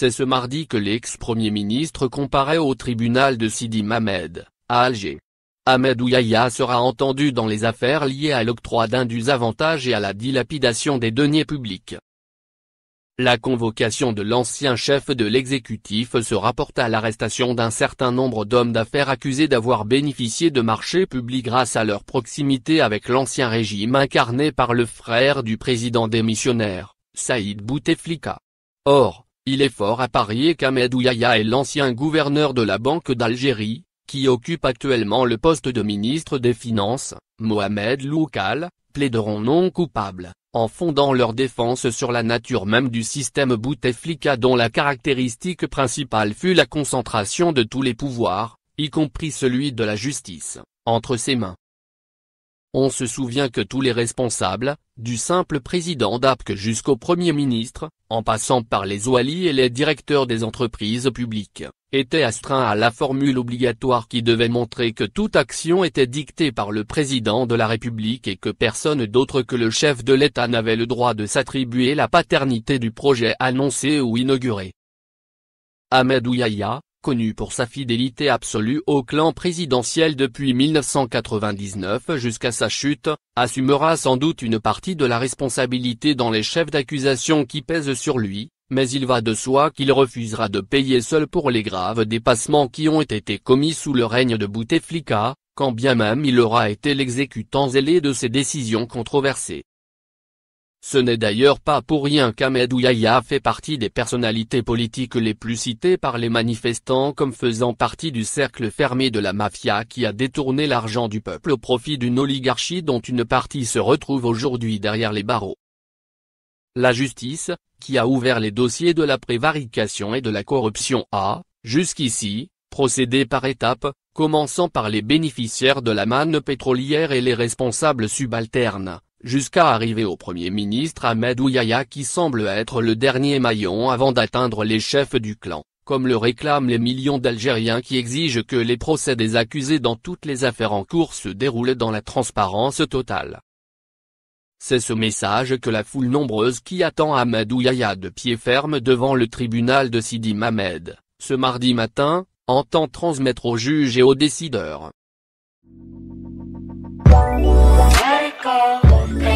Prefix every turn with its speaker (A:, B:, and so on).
A: C'est ce mardi que l'ex-premier ministre comparait au tribunal de Sidi Mamed, à Alger. Ahmed Ouyaya sera entendu dans les affaires liées à l'octroi d'indus avantages et à la dilapidation des deniers publics. La convocation de l'ancien chef de l'exécutif se rapporte à l'arrestation d'un certain nombre d'hommes d'affaires accusés d'avoir bénéficié de marchés publics grâce à leur proximité avec l'ancien régime incarné par le frère du président démissionnaire, Saïd Bouteflika. Or, il est fort à parier qu'Ahmed Ouyaya est l'ancien gouverneur de la Banque d'Algérie, qui occupe actuellement le poste de ministre des Finances, Mohamed Loukal, plaideront non coupable, en fondant leur défense sur la nature même du système Bouteflika dont la caractéristique principale fut la concentration de tous les pouvoirs, y compris celui de la justice, entre ses mains. On se souvient que tous les responsables, du simple président d'APC jusqu'au premier ministre, en passant par les OALI et les directeurs des entreprises publiques, étaient astreints à la formule obligatoire qui devait montrer que toute action était dictée par le président de la République et que personne d'autre que le chef de l'État n'avait le droit de s'attribuer la paternité du projet annoncé ou inauguré. Ahmed Ouyaïa connu pour sa fidélité absolue au clan présidentiel depuis 1999 jusqu'à sa chute, assumera sans doute une partie de la responsabilité dans les chefs d'accusation qui pèsent sur lui, mais il va de soi qu'il refusera de payer seul pour les graves dépassements qui ont été commis sous le règne de Bouteflika, quand bien même il aura été l'exécutant zélé de ses décisions controversées. Ce n'est d'ailleurs pas pour rien qu'Ahmed Ouyaïa fait partie des personnalités politiques les plus citées par les manifestants comme faisant partie du cercle fermé de la mafia qui a détourné l'argent du peuple au profit d'une oligarchie dont une partie se retrouve aujourd'hui derrière les barreaux. La justice, qui a ouvert les dossiers de la prévarication et de la corruption a, jusqu'ici, procédé par étapes, commençant par les bénéficiaires de la manne pétrolière et les responsables subalternes jusqu'à arriver au Premier ministre Ahmed Ouyaya qui semble être le dernier maillon avant d'atteindre les chefs du clan, comme le réclament les millions d'Algériens qui exigent que les procès des accusés dans toutes les affaires en cours se déroulent dans la transparence totale. C'est ce message que la foule nombreuse qui attend Ahmed Ouyaya de pied ferme devant le tribunal de Sidi Mamed, ce mardi matin, entend transmettre aux juges et aux décideurs. call.